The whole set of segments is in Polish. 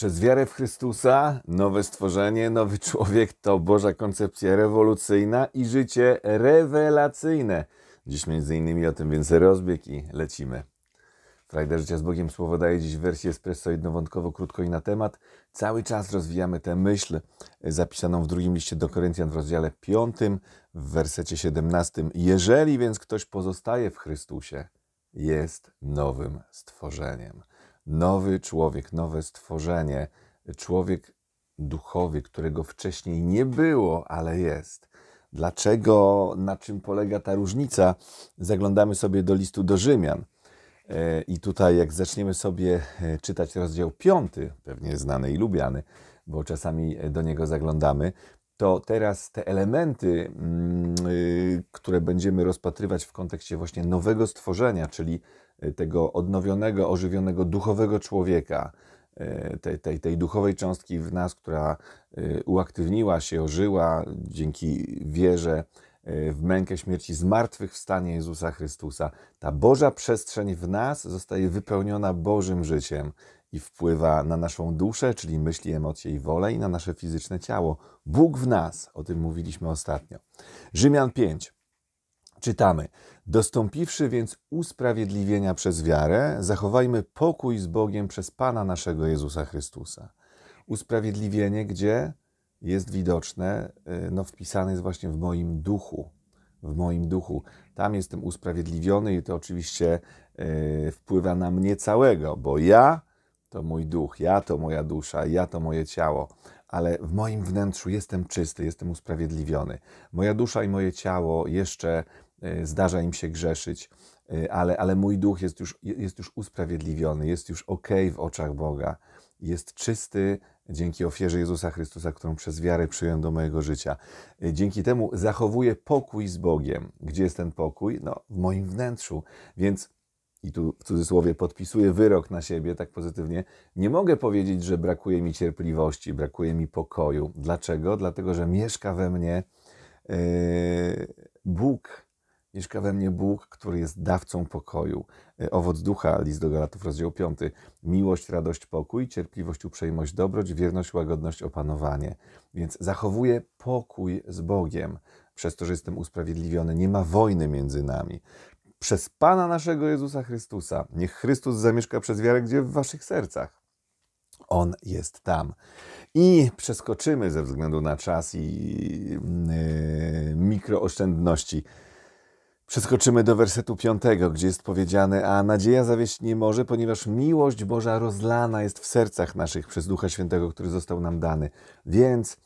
Przez wiarę w Chrystusa, nowe stworzenie, nowy człowiek to Boża koncepcja rewolucyjna i życie rewelacyjne. Dziś między innymi o tym więcej rozbieg i lecimy. Frajda Życia z Bogiem Słowo daje dziś wersję espresso jednowątkowo, krótko i na temat. Cały czas rozwijamy tę myśl zapisaną w drugim liście do Koryntian w rozdziale 5 w wersecie 17. Jeżeli więc ktoś pozostaje w Chrystusie, jest nowym stworzeniem nowy człowiek, nowe stworzenie, człowiek duchowy, którego wcześniej nie było, ale jest. Dlaczego, na czym polega ta różnica? Zaglądamy sobie do listu do Rzymian. E, I tutaj, jak zaczniemy sobie e, czytać rozdział 5, pewnie znany i lubiany, bo czasami e, do niego zaglądamy, to teraz te elementy, mm, y, które będziemy rozpatrywać w kontekście właśnie nowego stworzenia, czyli y, tego odnowionego, ożywionego duchowego człowieka, y, tej, tej, tej duchowej cząstki w nas, która uaktywniła się, ożyła dzięki wierze w mękę śmierci zmartwychwstanie Jezusa Chrystusa. Ta Boża przestrzeń w nas zostaje wypełniona Bożym życiem i wpływa na naszą duszę, czyli myśli, emocje i wolę, i na nasze fizyczne ciało. Bóg w nas, o tym mówiliśmy ostatnio. Rzymian 5. Czytamy: Dostąpiwszy więc usprawiedliwienia przez wiarę, zachowajmy pokój z Bogiem przez Pana naszego Jezusa Chrystusa. Usprawiedliwienie, gdzie jest widoczne, y, no, wpisane jest właśnie w moim duchu, w moim duchu. Tam jestem usprawiedliwiony i to oczywiście yy, wpływa na mnie całego, bo ja to mój duch, ja to moja dusza, ja to moje ciało, ale w moim wnętrzu jestem czysty, jestem usprawiedliwiony. Moja dusza i moje ciało jeszcze y, zdarza im się grzeszyć, y, ale, ale mój duch jest już, jest już usprawiedliwiony, jest już ok w oczach Boga, jest czysty dzięki ofierze Jezusa Chrystusa, którą przez wiarę przyjąłem do mojego życia. Y, dzięki temu zachowuję pokój z Bogiem. Gdzie jest ten pokój? No, w moim wnętrzu. Więc i tu w cudzysłowie podpisuję wyrok na siebie tak pozytywnie, nie mogę powiedzieć, że brakuje mi cierpliwości, brakuje mi pokoju. Dlaczego? Dlatego, że mieszka we mnie e, Bóg. Mieszka we mnie Bóg, który jest dawcą pokoju. E, owoc ducha, list do Galatów, rozdział 5. Miłość, radość, pokój, cierpliwość, uprzejmość, dobroć, wierność, łagodność, opanowanie. Więc zachowuję pokój z Bogiem przez to, że jestem usprawiedliwiony. Nie ma wojny między nami przez Pana naszego Jezusa Chrystusa. Niech Chrystus zamieszka przez wiarę gdzie w waszych sercach. On jest tam. I przeskoczymy ze względu na czas i yy, mikrooszczędności Przeskoczymy do wersetu piątego, gdzie jest powiedziane: A nadzieja zawieść nie może, ponieważ miłość Boża rozlana jest w sercach naszych przez Ducha Świętego, który został nam dany. Więc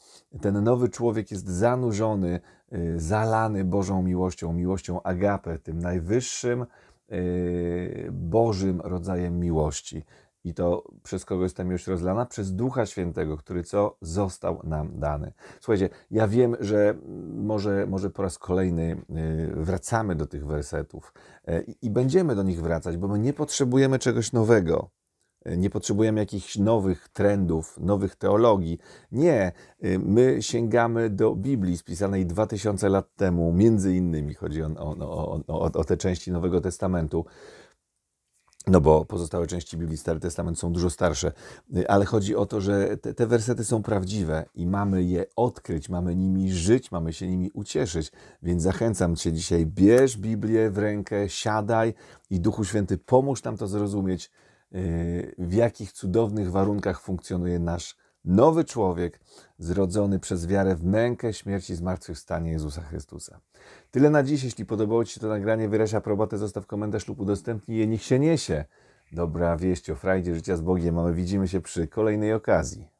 ten nowy człowiek jest zanurzony, y, zalany Bożą miłością, miłością agape, tym najwyższym y, Bożym rodzajem miłości i to przez kogo jestem już rozlana, przez Ducha Świętego, który co został nam dany. Słuchajcie, ja wiem, że może, może po raz kolejny y, wracamy do tych wersetów y, i będziemy do nich wracać, bo my nie potrzebujemy czegoś nowego. Y, nie potrzebujemy jakichś nowych trendów, nowych teologii. Nie, my sięgamy do Biblii spisanej 2000 lat temu, między innymi chodzi no, o, o, o, o te części Nowego Testamentu. No bo pozostałe części Biblii Stary Testament są dużo starsze, y, ale chodzi o to, że te, te, wersety są prawdziwe i mamy je odkryć, mamy nimi żyć, mamy się nimi ucieszyć. Więc zachęcam Cię dzisiaj, bierz Biblię w rękę, siadaj i Duchu Święty pomóż nam to zrozumieć, y, w jakich cudownych warunkach funkcjonuje nasz nowy człowiek, zrodzony przez wiarę w mękę, śmierć i zmartwychwstanie Jezusa Chrystusa. Tyle na dziś. Jeśli podobało Ci się to nagranie, wyraź aprobatę, zostaw komentarz lub udostępnij je. Niech się niesie. Dobra wieść o frajdzie życia z Bogiem, mamy widzimy się przy kolejnej okazji.